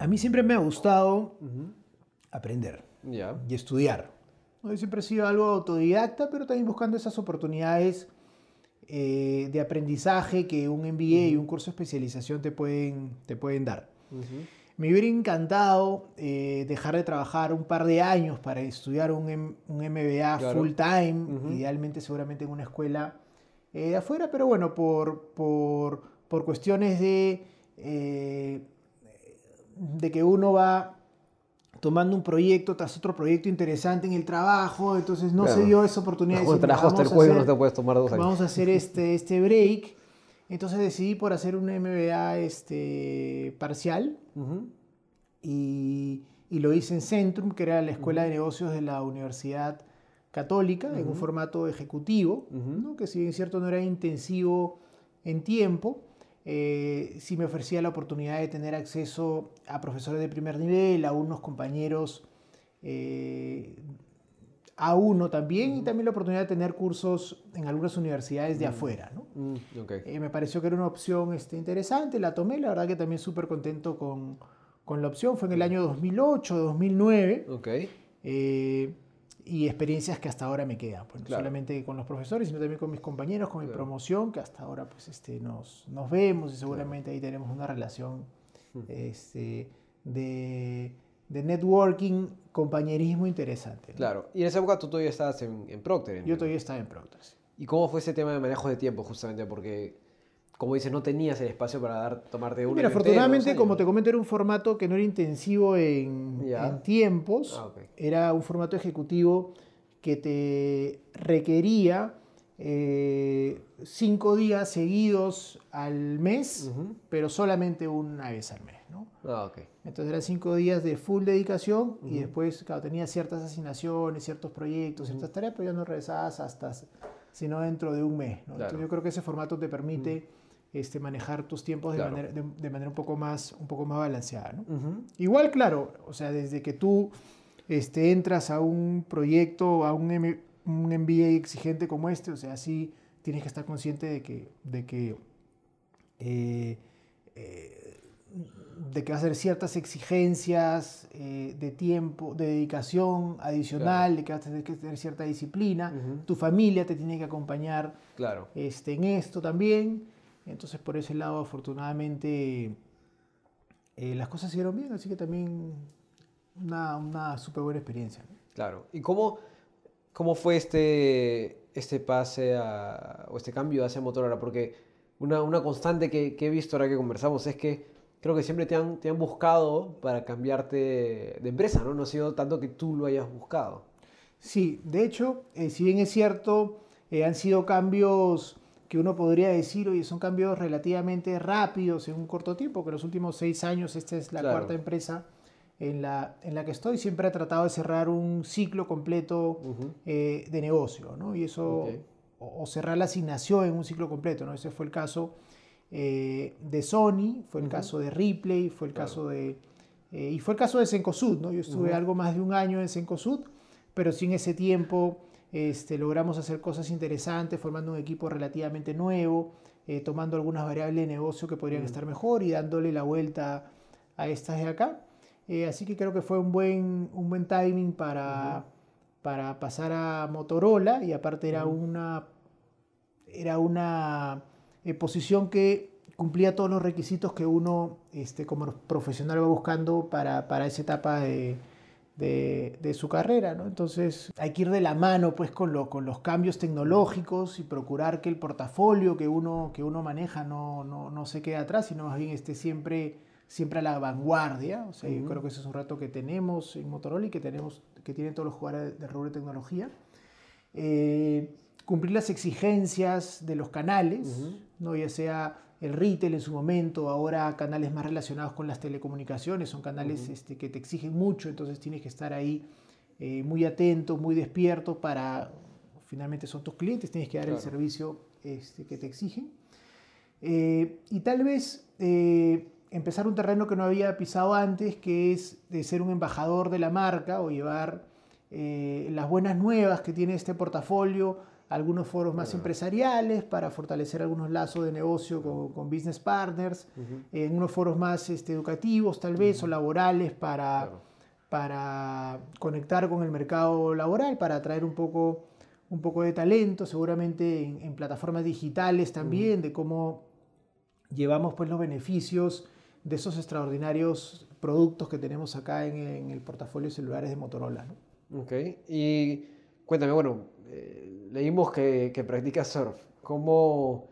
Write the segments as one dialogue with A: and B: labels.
A: A mí siempre me ha gustado aprender y estudiar. Yo siempre he sido algo autodidacta, pero también buscando esas oportunidades eh, de aprendizaje que un MBA y un curso de especialización te pueden, te pueden dar. Me hubiera encantado eh, dejar de trabajar un par de años para estudiar un, MBA full time, idealmente seguramente en una escuela eh, de afuera, pero bueno, por, por cuestiones de de que uno va tomando un proyecto tras otro proyecto interesante en el trabajo, entonces no se dio esa oportunidad. Vamos a hacer este, este, break. Entonces decidí por hacer un MBA este, parcial y, lo hice en Centrum, que era la Escuela de Negocios de la Universidad Católica, en un formato ejecutivo, ¿no? que si bien cierto no era intensivo en tiempo, eh, si me ofrecía la oportunidad de tener acceso a profesores de primer nivel, a unos compañeros eh, a uno también, y también la oportunidad de tener cursos en algunas universidades de mm. afuera. ¿no? Mm, eh, me pareció que era una opción este, interesante, la tomé, la verdad que también súper contento con, la opción, fue en el mm. año 2008, 2009. Okay y experiencias que hasta ahora me quedan, pues, solamente con los profesores, sino también con mis compañeros, con mi promoción, que hasta ahora pues, este, nos, nos vemos y seguramente ahí tenemos una relación hmm. este, de, networking, compañerismo interesante. Claro,
B: y en esa época tú todavía estabas en, Procter. Yo todavía estaba en Procter. ¿Y cómo fue ese tema de manejo de tiempo, justamente? Porque como dices, no tenías el espacio para dar, tomarte una. Mira, afortunadamente,
A: como te comento, era un formato que no era intensivo en, tiempos. Ah, era un formato ejecutivo que te requería eh, cinco días seguidos al mes, pero solamente una vez al mes. Ah, Entonces eran cinco días de full dedicación y después, claro, tenía ciertas asignaciones, ciertos proyectos, ciertas tareas, pero ya no regresabas hasta sino dentro de un mes. yo creo que ese formato te permite este, manejar tus tiempos de, manera, un poco más, un poco más balanceada. Igual, claro, o sea, desde que tú este, entras a un proyecto, a un, MBA exigente como este, o sea, sí tienes que estar consciente de que, de que, eh, eh, de que va a ser ciertas exigencias eh, de tiempo, de dedicación adicional, de que vas a tener que tener cierta disciplina, tu familia te tiene que acompañar este, en esto también. Entonces por ese lado afortunadamente eh, las cosas siguieron bien, así que también una, una súper buena experiencia. Claro, ¿y cómo,
B: cómo fue este, este pase a, o este cambio hacia Motorola? Porque una, una constante que, he visto ahora que conversamos es que creo que siempre te han, te han buscado para cambiarte de empresa, ¿no? No ha sido tanto que tú lo hayas buscado.
A: Sí, de hecho, eh, si bien es cierto, eh, han sido cambios que uno podría decir, oye, son cambios relativamente rápidos en un corto tiempo, que en los últimos seis años esta es la cuarta empresa en la, en la que estoy, siempre ha tratado de cerrar un ciclo completo eh, de negocio, ¿no? Y eso, o, cerrar la asignación en un ciclo completo, ¿no? Ese fue el caso eh, de Sony, fue el caso de Ripley, fue el caso de... Eh, y fue el caso de Sencosud, ¿no? Yo estuve algo más de un año en Sencosud, pero sin ese tiempo este, logramos hacer cosas interesantes, formando un equipo relativamente nuevo, eh, tomando algunas variables de negocio que podrían mm. estar mejor y dándole la vuelta a estas de acá. Eh, así que creo que fue un buen, un buen timing para, para pasar a Motorola y aparte era una, era una eh, posición que cumplía todos los requisitos que uno este, como profesional va buscando para, para esa etapa de, de, su carrera. Entonces hay que ir de la mano pues, con, los cambios tecnológicos y procurar que el portafolio que uno, que uno maneja no, no, se quede atrás, sino más bien esté siempre, siempre a la vanguardia. yo creo que ese es un reto que tenemos en Motorola y que, tenemos, que tienen todos los jugadores de rubro de tecnología. Eh, cumplir las exigencias de los canales, ¿no? ya sea el retail en su momento, ahora canales más relacionados con las telecomunicaciones, son canales este, que te exigen mucho, entonces tienes que estar ahí eh, muy atento, muy despierto para, finalmente son tus clientes, tienes que dar el servicio este, que te exigen. Eh, y tal vez eh, empezar un terreno que no había pisado antes, que es de ser un embajador de la marca o llevar eh, las buenas nuevas que tiene este portafolio, algunos foros más empresariales para fortalecer algunos lazos de negocio con, business partners, en eh, unos foros más este, educativos tal vez o laborales para, para conectar con el mercado laboral, para atraer un poco, un poco de talento, seguramente en, plataformas digitales también, de cómo llevamos pues, los beneficios de esos extraordinarios productos que tenemos acá en, en el portafolio de celulares de Motorola. ¿no?
B: Ok, y cuéntame, bueno, eh, leímos que, practicas surf. ¿Cómo,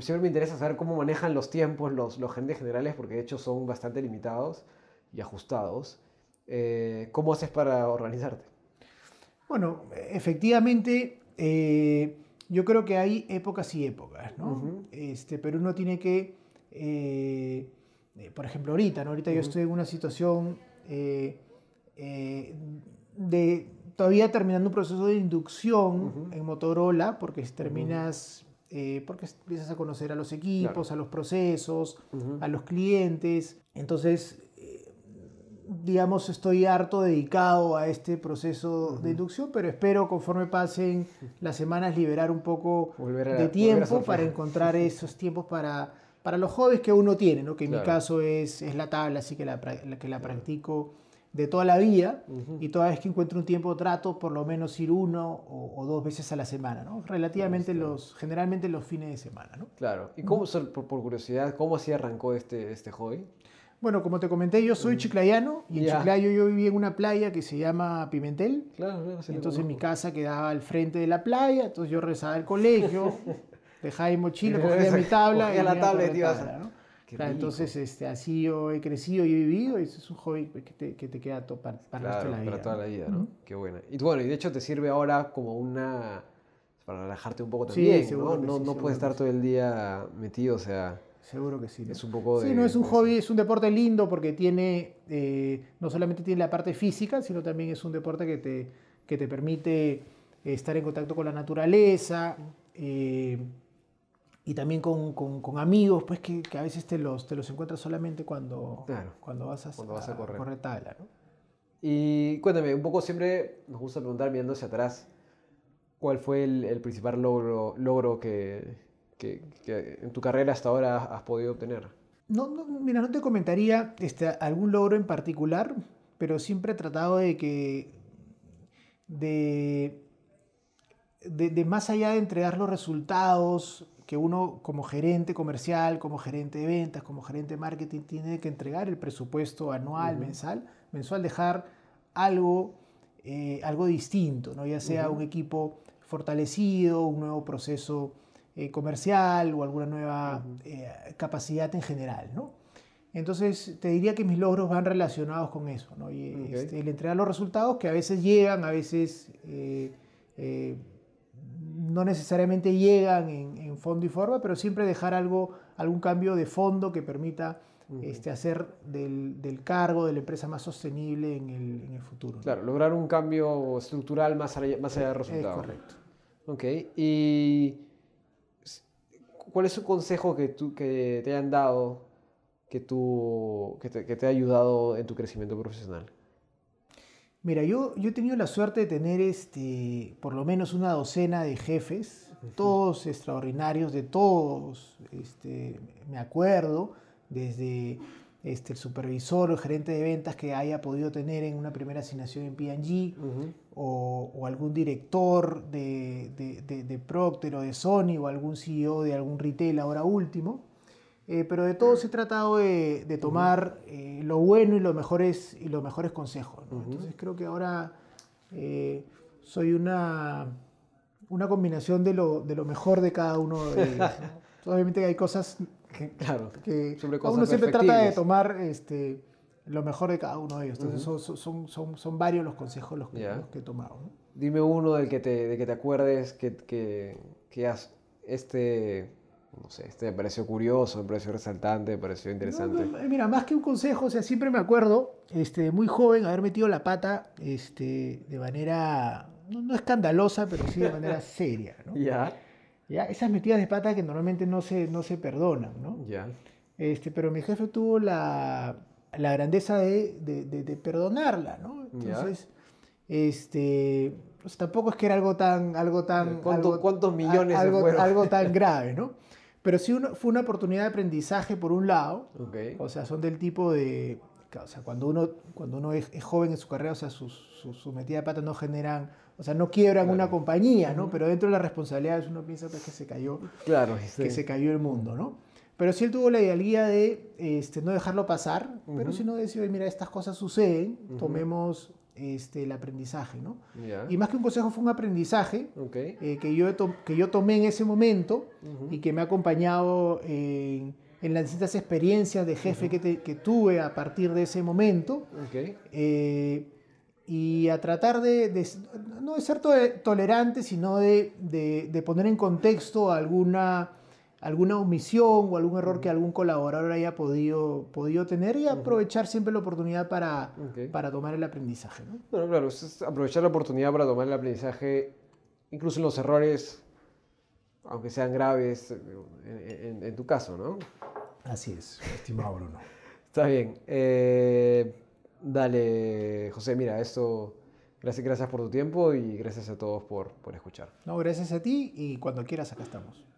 B: siempre me interesa saber cómo manejan los tiempos los, los generales, porque de hecho son bastante limitados y ajustados. Eh, ¿Cómo haces para organizarte?
A: Bueno, efectivamente, eh, yo creo que hay épocas y épocas, ¿no? este, pero uno tiene que, por ejemplo, ahorita, ¿no? Ahorita yo estoy en una situación de todavía terminando un proceso de inducción en Motorola, porque terminas, eh, porque empiezas a conocer a los equipos, a los procesos, a los clientes. Entonces, eh, digamos, estoy harto dedicado a este proceso de inducción, pero espero conforme pasen las semanas liberar un poco de tiempo para encontrar esos tiempos para, para los hobbies que uno tiene, ¿no? que en mi caso es, es la tabla, así que la, que la practico de toda la vida y toda vez que encuentro un tiempo de trato por lo menos ir uno o, dos veces a la semana, ¿no? Relativamente este. los, generalmente los fines de semana, ¿no?
B: Claro. ¿Y cómo, por, curiosidad, cómo así arrancó este, este hobby?
A: Bueno, como te comenté, yo soy mm. chiclayano y en Chiclayo yo vivía en una playa que se llama Pimentel. entonces mi casa quedaba al frente de la playa, entonces yo rezaba al colegio, dejaba mi mochila, cogía mi tabla. la tabla entonces, este, así yo he crecido y he vivido y es un hobby pues, que te, que te queda para, toda la vida, para toda la vida. ¿no?
B: Qué buena. Y bueno, y de hecho te sirve ahora como una... para relajarte un poco también, ¿no? No, no puedes estar todo el día metido, o sea... Seguro que sí. Es un poco de, Sí, no es un hobby,
A: es un deporte lindo porque tiene, eh, no solamente tiene la parte física, sino también es un deporte que te, que te permite eh, estar en contacto con la naturaleza, eh, y también con, amigos, pues que, a veces te los, te los encuentras solamente cuando, cuando, vas, a, correr.
B: Y cuéntame, un poco siempre nos gusta preguntar mirando hacia atrás, ¿cuál fue el, principal logro, logro que, en tu carrera hasta ahora has podido obtener?
A: No, mira, no te comentaría este, algún logro en particular, pero siempre he tratado de que... de, de más allá de entregar los resultados que uno como gerente comercial, como gerente de ventas, como gerente de marketing, tiene que entregar el presupuesto anual, mensual, dejar algo, eh, algo distinto, ¿no? ya sea un equipo fortalecido, un nuevo proceso eh, comercial o alguna nueva eh, capacidad en general. Entonces, te diría que mis logros van relacionados con eso, y este, el entregar los resultados que a veces llegan, a veces no necesariamente llegan en, fondo y forma, pero siempre dejar algo, algún cambio de fondo que permita este, hacer del, cargo de la empresa más sostenible en el, futuro.
B: Claro, lograr un cambio estructural más allá, más allá del resultado. Es correcto. Ok, y ¿cuál es un consejo que, tú, que te hayan dado que, tú, te, ha ayudado en tu crecimiento profesional?
A: Mira, yo, yo, he tenido la suerte de tener este, por lo menos una docena de jefes todos extraordinarios, de todos este, me acuerdo, desde este, el supervisor o el gerente de ventas que haya podido tener en una primera asignación en PG, o, algún director de, de, Procter o de Sony, o algún CEO de algún retail ahora último. Eh, pero de todos he tratado de, tomar eh, lo bueno y los mejores, y los mejores consejos. Entonces creo que ahora eh, soy una una combinación de lo, mejor de cada uno de ellos. Obviamente hay cosas que, claro, que sobre uno siempre trata de tomar este, lo mejor de cada uno de ellos. Entonces son, son, varios los consejos los que, que he tomado. Dime
B: uno del que te, de que te acuerdes que, que, has, este, no sé, este me pareció curioso, me pareció resaltante, me pareció interesante.
A: Eh, mira, más que un consejo, sea, siempre me acuerdo, este, muy joven, haber metido la pata, este, de manera no, escandalosa, pero sí de manera seria. Ya. ya. Esas metidas de pata que normalmente no se, no se perdonan, Ya. Este, pero mi jefe tuvo la, grandeza de, perdonarla, ¿no? Entonces, este, pues tampoco es que era algo tan... Algo tan ¿Cuántos millones algo, se algo tan grave, ¿no? Pero sí fue una oportunidad de aprendizaje por un lado. O sea, son del tipo de o sea, cuando uno, cuando uno es, joven en su carrera, o sea, sus su, metida de pata no generan, o sea, no quiebran una compañía, ¿no? Pero dentro de las responsabilidades uno piensa pues, que se cayó,
B: claro, que se
A: cayó el mundo, ¿no? Pero sí él tuvo la idealía de este, no dejarlo pasar, pero si no decir, mira, estas cosas suceden, tomemos este, el aprendizaje, ¿no? Y más que un consejo fue un aprendizaje eh, que, yo que yo tomé en ese momento y que me ha acompañado en en las distintas experiencias de jefe que, tuve a partir de ese momento. Eh, y a tratar de, no de ser tolerante, sino de, poner en contexto alguna, alguna omisión o algún error que algún colaborador haya podido, podido tener y aprovechar siempre la oportunidad para, para tomar el aprendizaje. ¿no?
B: Bueno, claro, es aprovechar la oportunidad para tomar el aprendizaje, incluso los errores aunque sean graves en, tu caso, ¿no?
A: Así es, estimado Bruno.
B: Está bien. Eh, dale, José, mira, esto. Gracias, gracias por tu tiempo y gracias a todos por, por escuchar.
A: No, gracias a ti y cuando quieras acá estamos.